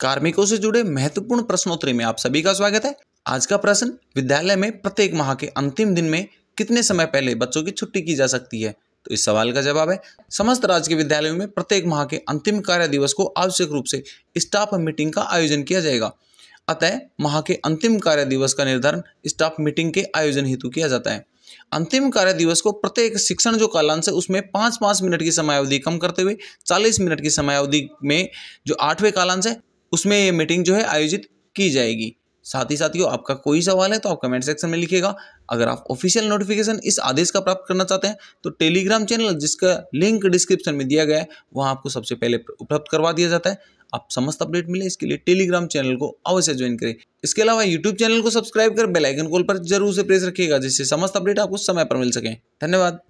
कार्मिकों से जुड़े महत्वपूर्ण प्रश्नोत्तरी में आप सभी का स्वागत है आज का प्रश्न विद्यालय में प्रत्येक माह के अंतिम दिन में कितने समय पहले बच्चों की छुट्टी की जा सकती है तो इस सवाल का जवाब है समस्त राज्य के विद्यालयों में प्रत्येक माह के अंतिम कार्य दिवस को आवश्यक रूप से स्टाफ मीटिंग का आयोजन किया जाएगा अतः माह के अंतिम कार्य दिवस का निर्धारण स्टाफ मीटिंग के आयोजन हेतु किया जाता है अंतिम कार्य दिवस को प्रत्येक शिक्षण जो कालांश है उसमें पांच पांच मिनट की समयावधि कम करते हुए चालीस मिनट की समयावधि में जो आठवें कालांश है उसमें ये मीटिंग जो है आयोजित की जाएगी साथ ही साथियों आपका कोई सवाल है तो आप कमेंट सेक्शन में लिखिएगा अगर आप ऑफिशियल नोटिफिकेशन इस आदेश का प्राप्त करना चाहते हैं तो टेलीग्राम चैनल जिसका लिंक डिस्क्रिप्शन में दिया गया है वहाँ आपको सबसे पहले उपलब्ध करवा दिया जाता है आप समस्त अपडेट मिले इसके लिए टेलीग्राम चैनल को अवश्य ज्वाइन करें इसके अलावा यूट्यूब चैनल को सब्सक्राइब कर बेलाइकन कॉल पर जरूर से प्रेस रखिएगा जिससे समस्त अपडेट आपको समय पर मिल सके धन्यवाद